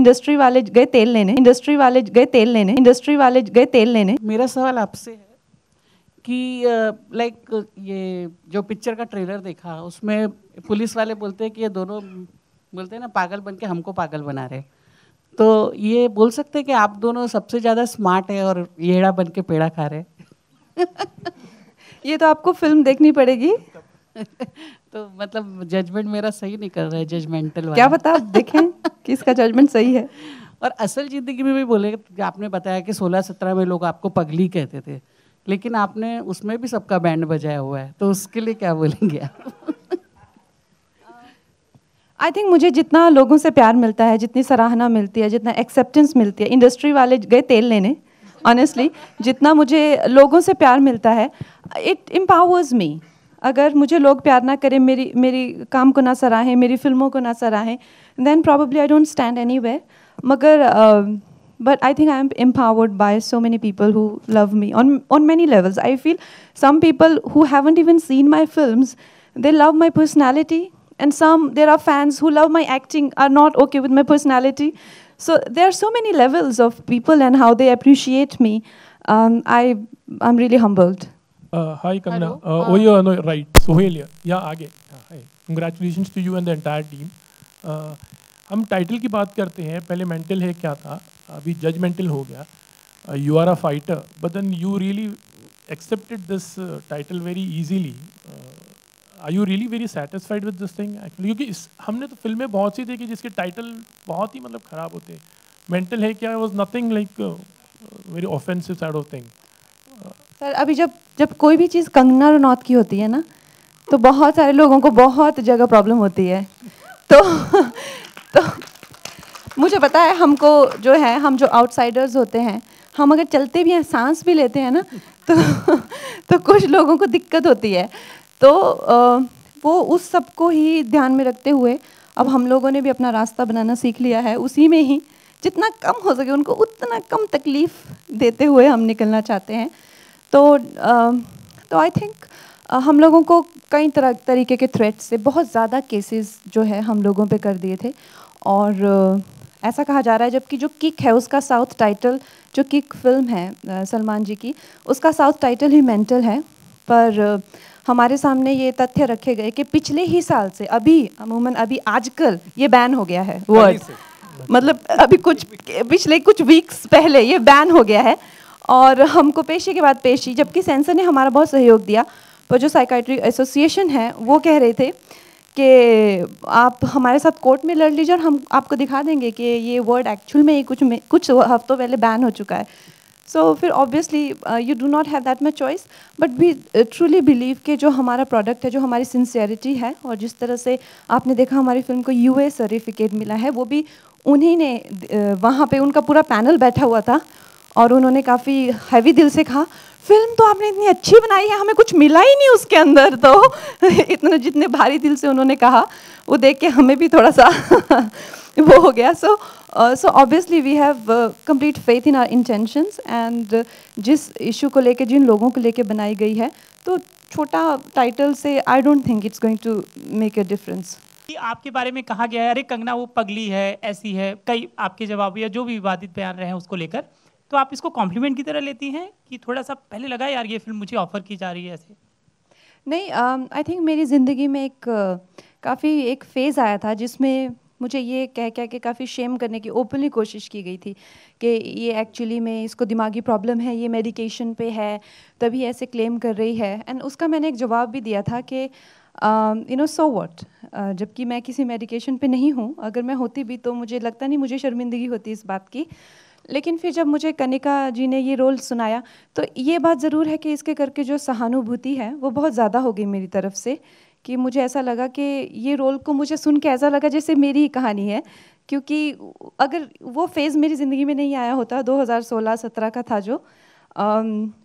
Industry वाले गए तेल लेने इंडस्ट्री वाले गए तेल लेने इंडस्ट्री वाले गए तेल लेने मेरा सवाल आपसे है कि लाइक ये जो पिक्चर का ट्रेलर देखा उसमें पुलिस वाले बोलते हैं कि ये दोनों बोलते हैं ना पागल बन के हमको पागल बना रहे तो ये बोल सकते हैं कि आप दोनों सबसे ज़्यादा स्मार्ट है और येड़ा बन के पेड़ा खा रहे ये तो आपको फिल्म देखनी पड़ेगी तो मतलब जजमेंट मेरा सही नहीं कर रहा है जजमेंटल क्या बता देखें कि इसका जजमेंट सही है और असल ज़िंदगी में भी बोले आपने बताया कि सोलह सत्रह में लोग आपको पगली कहते थे लेकिन आपने उसमें भी सबका बैंड बजाया हुआ है तो उसके लिए क्या बोलेंगे आप आई थिंक मुझे जितना लोगों से प्यार मिलता है जितनी सराहना मिलती है जितना एक्सेप्टेंस मिलती है इंडस्ट्री वाले गए तेल लेने ऑनेस्टली जितना मुझे लोगों से प्यार मिलता है इट एम्पावर्स मी अगर मुझे लोग प्यार ना करें मेरी मेरी काम को ना सराहें मेरी फिल्मों को ना सराहें then probably I don't stand any way मगर but I think I am empowered by so many people who love me on on many levels I feel some people who haven't even seen my film they love my personality and some there are fans who love my acting are not okay with my personality so they are so many levels of people and how they appreciate me I I am really humbled Uh, hi, Kamna. Uh, uh, oh, yeah, no, right. Sohail here. Yeah, आगे. हाँ, hi. Congratulations to you and the entire team. Uh, हम title की बात करते हैं पहले mental है क्या था अभी जज मेंटल हो गया you are a fighter but then you really accepted this title very easily I you really very satisfied with this thing actually क्योंकि इस हमने तो फिल्में बहुत सी देखी जिसके टाइटल बहुत ही मतलब ख़राब होते हैं मेंटल है क्या was nothing like very offensive side of thing sir अभी जब जब कोई भी चीज़ कंगना रनौत की होती है ना तो बहुत सारे लोगों को बहुत जगह प्रॉब्लम होती है तो तो मुझे पता है हमको जो है हम जो आउटसाइडर्स होते हैं हम अगर चलते भी हैं सांस भी लेते हैं ना तो तो कुछ लोगों को दिक्कत होती है तो वो उस सब को ही ध्यान में रखते हुए अब हम लोगों ने भी अपना रास्ता बनाना सीख लिया है उसी में ही जितना कम हो सके उनको उतना कम तकलीफ़ देते हुए हम निकलना चाहते हैं तो तो आई थिंक हम लोगों को कई तरह तरीके के थ्रेट्स से बहुत ज़्यादा केसेस जो है हम लोगों पे कर दिए थे और ऐसा कहा जा रहा है जबकि जो किक है उसका साउथ टाइटल जो किक फिल्म है सलमान जी की उसका साउथ टाइटल ही मेंटल है पर हमारे सामने ये तथ्य रखे गए कि पिछले ही साल से अभी अमूमन अभी आजकल ये बैन हो गया है वर्ड मतलब अभी कुछ पिछले कुछ वीक्स पहले ये बैन हो गया है और हमको पेशे के बाद पेशी जबकि सेंसर ने हमारा बहुत सहयोग दिया पर जो साइकाट्रिक एसोसिएशन है वो कह रहे थे कि आप हमारे साथ कोर्ट में लड़ लीजिए और हम आपको दिखा देंगे कि ये वर्ड एक्चुअल में ही कुछ में कुछ हफ्तों पहले बैन हो चुका है सो so, फिर obviously you do not have that much choice but we truly believe के जो हमारा प्रोडक्ट है जो हमारी सिंसियरिटी है और जिस तरह से आपने देखा हमारी फिल्म को यू सर्टिफिकेट मिला है वो भी उन्हीं ने uh, वहाँ पर उनका पूरा पैनल बैठा हुआ था और उन्होंने काफ़ी हैवी दिल से कहा फिल्म तो आपने इतनी अच्छी बनाई है हमें कुछ मिला ही नहीं उसके अंदर तो इतने जितने भारी दिल से उन्होंने कहा वो देख के हमें भी थोड़ा सा वो हो गया so so obviously we have complete faith in our intentions and जिस इशू को लेके जिन लोगों को लेके बनाई गई है तो छोटा टाइटल से I don't think it's going to make a difference आपके बारे में कहा गया है अरे कंगना वो पगली है ऐसी है कई आपके जवाब या जो भी विवादित बयान रहे हैं उसको लेकर तो आप इसको कॉम्प्लीमेंट की तरह लेती हैं कि थोड़ा सा पहले लगा यार ये फिल्म मुझे ऑफर की जा रही है ऐसे नहीं आई um, थिंक मेरी ज़िंदगी में एक uh, काफ़ी एक फेज़ आया था जिसमें मुझे ये कह कह के काफ़ी शेम करने की ओपनली कोशिश की गई थी कि ये एक्चुअली में इसको दिमागी प्रॉब्लम है ये मेडिकेशन पे है तभी ऐसे क्लेम कर रही है एंड उसका मैंने एक जवाब भी दिया था कि यू नो सो वॉट जबकि मैं किसी मेडिकेशन पे नहीं हूँ अगर मैं होती भी तो मुझे लगता नहीं मुझे शर्मिंदगी होती इस बात की लेकिन फिर जब मुझे कनिका जी ने ये रोल सुनाया तो ये बात ज़रूर है कि इसके करके जो सहानुभूति है वो बहुत ज़्यादा हो गई मेरी तरफ से कि मुझे ऐसा लगा कि ये रोल को मुझे सुन के ऐसा लगा जैसे मेरी ही कहानी है क्योंकि अगर वो फेज़ मेरी ज़िंदगी में नहीं आया होता 2016-17 का था जो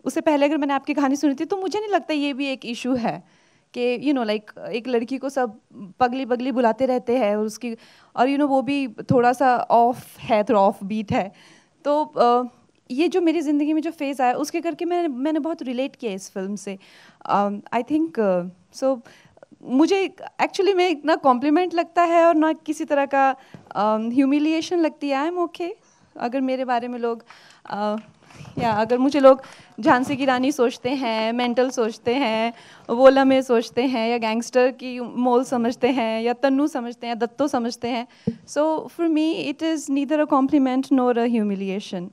उससे पहले अगर मैंने आपकी कहानी सुनी थी तो मुझे नहीं लगता ये भी एक इशू है कि यू नो लाइक एक लड़की को सब पगली पगली बुलाते रहते हैं और उसकी और यू you नो know, वो भी थोड़ा सा ऑफ है थोड़ा ऑफ बीट है तो ये जो मेरी ज़िंदगी में जो फेज़ आया उसके करके मैंने मैंने बहुत रिलेट किया इस फिल्म से आई थिंक सो मुझे एक्चुअली में ना कॉम्प्लीमेंट लगता है और ना किसी तरह का ह्यूमिलिएशन uh, लगती है आई एम ओके अगर मेरे बारे में लोग uh, या अगर मुझे लोग झांसी की रानी सोचते हैं मेंटल सोचते हैं वो लम्हे सोचते हैं या गैंगस्टर की मोल समझते हैं या तनु समझते हैं दत्तो समझते हैं so for me it is neither a compliment nor a humiliation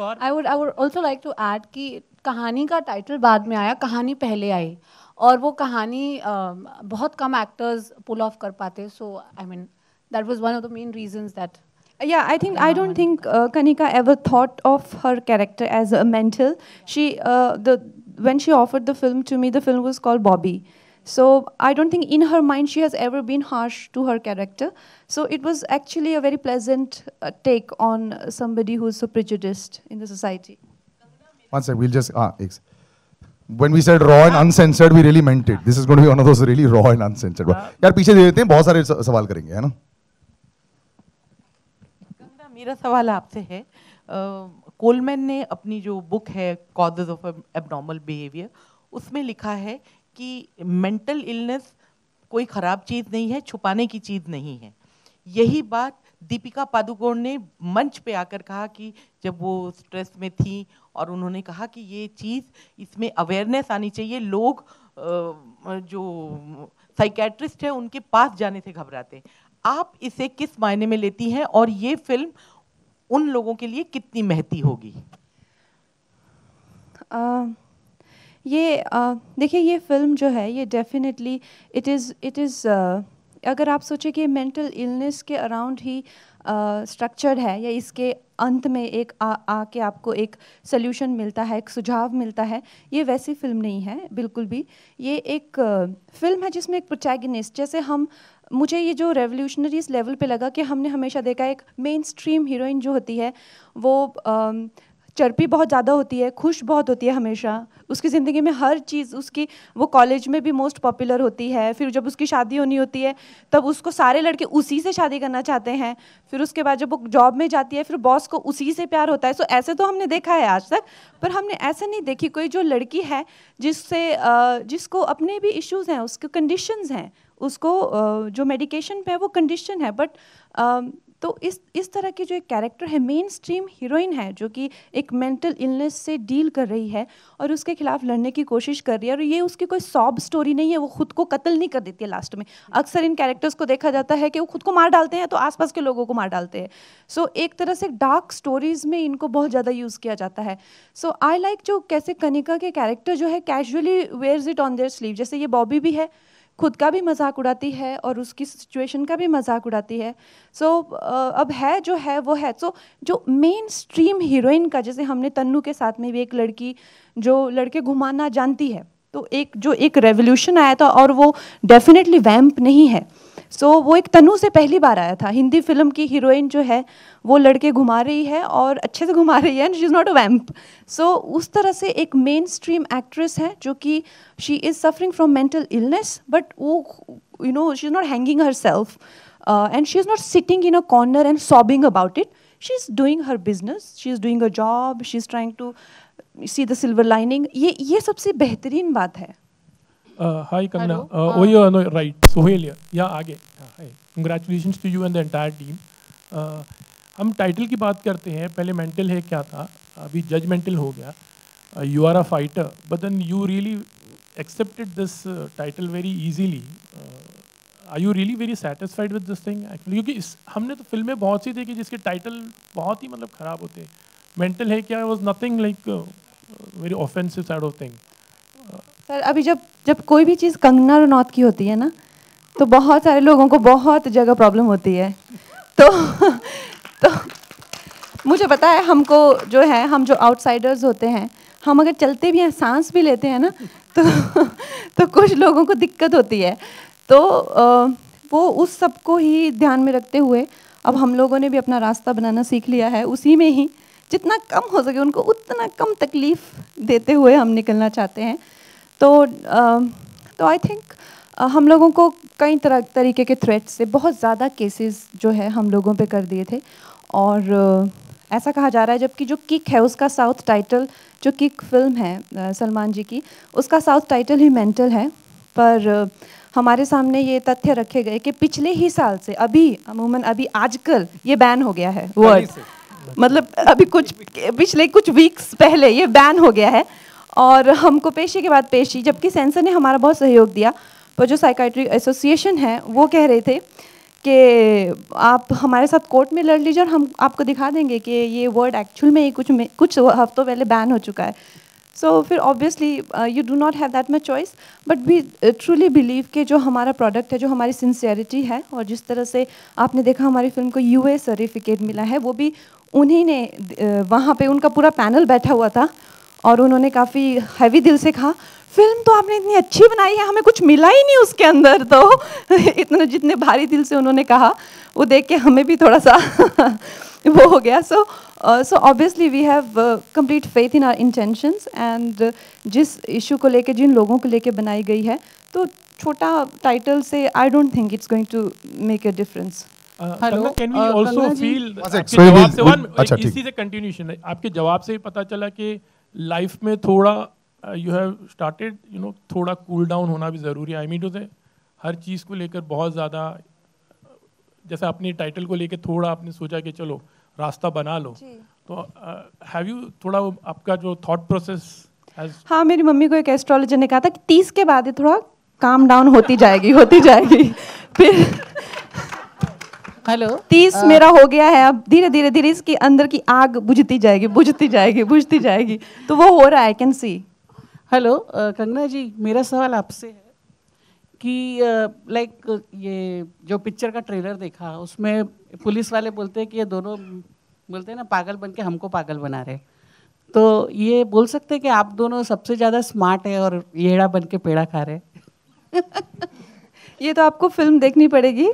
I would I would also like to add कि कहानी का टाइटल बाद में आया कहानी पहले आई और वो कहानी बहुत कम एक्टर्स पुल ऑफ कर पाते so I mean that was one of the main reason that Yeah, I think I don't think uh, Kanika ever thought of her character as a mental. She uh, the when she offered the film to me, the film was called Bobby. So I don't think in her mind she has ever been harsh to her character. So it was actually a very pleasant uh, take on somebody who's so prejudiced in the society. sec, second, we'll just ah, when we said raw and uncensored, we really meant it. This is going to be one of those really raw and uncensored. Yeah, पीछे दे देते हैं बहुत सारे सवाल करेंगे है ना मेरा सवाल आपसे है कोलमैन ने अपनी जो बुक है कॉजेज ऑफ एबनॉर्मल बिहेवियर उसमें लिखा है कि मेंटल इलनेस कोई ख़राब चीज़ नहीं है छुपाने की चीज़ नहीं है यही बात दीपिका पादुकोण ने मंच पे आकर कहा कि जब वो स्ट्रेस में थी और उन्होंने कहा कि ये चीज़ इसमें अवेयरनेस आनी चाहिए लोग जो साइकेट्रिस्ट है उनके पास जाने से घबराते हैं आप इसे किस मायने में लेती हैं और ये फिल्म उन लोगों के लिए कितनी महती होगी आ, ये देखिए ये फिल्म जो है ये definitely it is it is अगर आप सोचें कि मेंटल इलनेस के अराउंड ही स्ट्रक्चर है या इसके अंत में एक आ आके आपको एक सोल्यूशन मिलता है एक सुझाव मिलता है ये वैसी फिल्म नहीं है बिल्कुल भी ये एक फिल्म है जिसमें एक प्रोटैगनिस्ट जैसे हम मुझे ये जो रेवोल्यूशनरी इस लेवल पे लगा कि हमने हमेशा देखा एक मेन स्ट्रीम हीरोइन जो होती है वो चर्पी बहुत ज़्यादा होती है खुश बहुत होती है हमेशा उसकी ज़िंदगी में हर चीज़ उसकी वो कॉलेज में भी मोस्ट पॉपुलर होती है फिर जब उसकी शादी होनी होती है तब उसको सारे लड़के उसी से शादी करना चाहते हैं फिर उसके बाद जब वो जॉब में जाती है फिर बॉस को उसी से प्यार होता है सो ऐसे तो हमने देखा है आज तक पर हमने ऐसे नहीं देखी कोई जो लड़की है जिससे जिसको अपने भी इश्यूज़ हैं उसके कंडीशंस हैं उसको जो मेडिकेशन पे है वो कंडीशन है बट तो इस इस तरह की जो एक कैरेक्टर है मेन स्ट्रीम हीरोइन है जो कि एक मेंटल इलनेस से डील कर रही है और उसके खिलाफ लड़ने की कोशिश कर रही है और ये उसकी कोई सॉब स्टोरी नहीं है वो खुद को कत्ल नहीं कर देती है लास्ट में हम्म। अक्सर इन कैरेक्टर्स को देखा जाता है कि वो खुद को मार डालते हैं तो आसपास के लोगों को मार डालते हैं सो so, एक तरह से डार्क स्टोरीज में इनको बहुत ज़्यादा यूज़ किया जाता है सो आई लाइक जो कैसे कनिका के कैरेक्टर जो है casually wears it on their sleeve जैसे ये बॉबी भी है खुद का भी मजाक उड़ाती है और उसकी सिचुएशन का भी मजाक उड़ाती है सो so, अब है जो है वो है सो so, जो मेन स्ट्रीम हीरोइन का जैसे हमने तन्नू के साथ में भी एक लड़की जो लड़के घुमाना जानती है तो एक जो एक रेवोल्यूशन आया था और वो डेफिनेटली वैम्प नहीं है सो so, वो एक तनु से पहली बार आया था हिंदी फिल्म की हीरोइन जो है वो लड़के घुमा रही है और अच्छे से घुमा रही है and she is not a vamp so उस तरह से एक मेन स्ट्रीम एक्ट्रेस है जो कि she is suffering from mental illness but वो you know she is not hanging herself and she is not sitting in a corner and sobbing about it she is doing her business she is doing a job she is trying to see the silver lining ये ये सबसे बेहतरीन बात है high कमना Kangana. Uh, uh, oh, yeah, आगे. हाँ, hi. To you and the entire team हम टाइटल की बात करते हैं पहले मेंटल है क्या था अभी जज मेंटल हो गया you are a fighter but then you really accepted this title very easily I you really very satisfied with this thing actually क्योंकि इस हमने तो फिल्में बहुत सी देखी जिसके टाइटल बहुत ही मतलब ख़राब होते हैं मेंटल है क्या was nothing like very offensive side of thing sir अभी जब जब कोई भी चीज़ कंगना रनौत की होती है ना तो बहुत सारे लोगों को बहुत जगह प्रॉब्लम होती है तो तो मुझे पता है हमको जो है हम जो आउटसाइडर्स होते हैं हम अगर चलते भी हैं सांस भी लेते हैं ना तो तो कुछ लोगों को दिक्कत होती है तो वो उस सब को ही ध्यान में रखते हुए अब हम लोगों ने भी अपना रास्ता बनाना सीख लिया है उसी में ही जितना कम हो सके उनको उतना कम तकलीफ़ देते हुए हम निकलना चाहते हैं तो तो आई थिंक हम लोगों को कई तरह तरीके के थ्रेट्स से बहुत ज़्यादा केसेस जो है हम लोगों पे कर दिए थे और ऐसा कहा जा रहा है जबकि जो किक है उसका साउथ टाइटल जो किक फिल्म है सलमान जी की उसका साउथ टाइटल ही मेंटल है पर हमारे सामने ये तथ्य रखे गए कि पिछले ही साल से अभी अमूमन अभी आजकल ये बैन हो गया है वर्ड मतलब अभी कुछ पिछले कुछ वीक्स पहले ये बैन हो गया है और हमको पेशी के बाद पेशी जबकि सेंसर ने हमारा बहुत सहयोग दिया पर जो साइकाट्री एसोसिएशन है वो कह रहे थे कि आप हमारे साथ कोर्ट में लड़ लीजिए और हम आपको दिखा देंगे कि ये वर्ड एक्चुअल में कुछ में कुछ हफ्तों पहले बैन हो चुका है सो so, फिर obviously you do not have that much choice but we truly believe कि जो हमारा प्रोडक्ट है जो हमारी सिंसियरिटी है और जिस तरह से आपने देखा हमारी फिल्म को यू सर्टिफिकेट मिला है वो भी उन्हीं ने uh, वहाँ पे उनका पूरा पैनल बैठा हुआ था और उन्होंने काफ़ी हैवी दिल से कहा फिल्म तो आपने इतनी अच्छी बनाई है हमें कुछ मिला ही नहीं उसके अंदर तो इतने जितने भारी दिल से उन्होंने कहा वो देख के हमें भी थोड़ा सा वो हो गया so so obviously we have complete faith in our intentions and जिस इशू को लेके जिन लोगों को लेके बनाई गई है तो छोटा टाइटल से I don't think it's going to make a difference आपके जवाब से अच्छा, कंटिन्यूशन है आपके जवाब से पता चला कि लाइफ में थोड़ा you have started you know थोड़ा कूल cool डाउन होना भी ज़रूरी है आई मीन टू से हर चीज़ को लेकर बहुत ज़्यादा uh, जैसे अपने टाइटल को लेकर थोड़ा आपने सोचा कि चलो रास्ता बना लो तो हैव uh, यू थोड़ा आपका जो थॉट प्रोसेस हाँ मेरी मम्मी को एक एस्ट्रोलॉजर ने कहा था कि तीस के बाद थोड़ा काम डाउन होती जाएगी होती जाएगी फिर हेलो तीस uh, मेरा हो गया है अब धीरे धीरे धीरे इसके अंदर की आग बुझती जाएगी बुझती जाएगी बुझती जाएगी तो वो हो रहा है I can see hello Kangana ji मेरा सवाल आपसे है कि लाइक uh, like, uh, ये जो पिक्चर का ट्रेलर देखा उसमें पुलिस वाले बोलते हैं कि ये दोनों बोलते हैं ना पागल बन के हमको पागल बना रहे तो ये बोल सकते हैं कि आप दोनों सबसे ज़्यादा स्मार्ट है और येड़ा बन के पेड़ा खा रहे ये तो आपको फिल्म देखनी पड़ेगी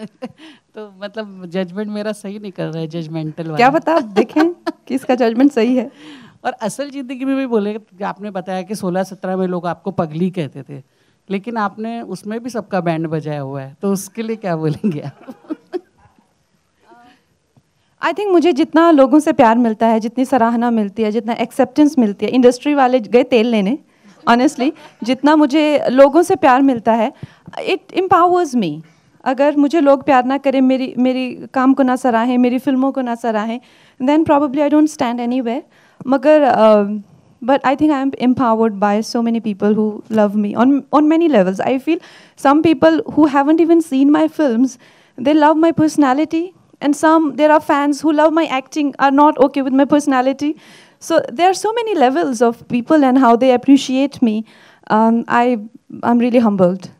तो मतलब जजमेंट मेरा सही नहीं कर रहा है जजमेंटल क्या बता आप देखें कि इसका जजमेंट सही है और असल ज़िंदगी में भी बोले आपने बताया कि सोलह सत्रह में लोग आपको पगली कहते थे लेकिन आपने उसमें भी सबका बैंड बजाया हुआ है तो उसके लिए क्या बोलेंगे आप आई थिंक मुझे जितना लोगों से प्यार मिलता है जितनी सराहना मिलती है जितना एक्सेप्टेंस मिलती है इंडस्ट्री वाले गए तेल लेने ऑनेस्टली जितना मुझे लोगों से प्यार मिलता है इट एम्पावर्स मी अगर मुझे लोग प्यार ना करें मेरी मेरी काम को ना सराहें मेरी फिल्मों को ना सराहें then probably I don't stand any way मगर but I think I am empowered by so many people who love me on on many levels I feel some people who haven't even seen my film they love my personality and some there are fans who love my acting are not okay with my personality so they are so many levels of people and how they appreciate me I I am really humbled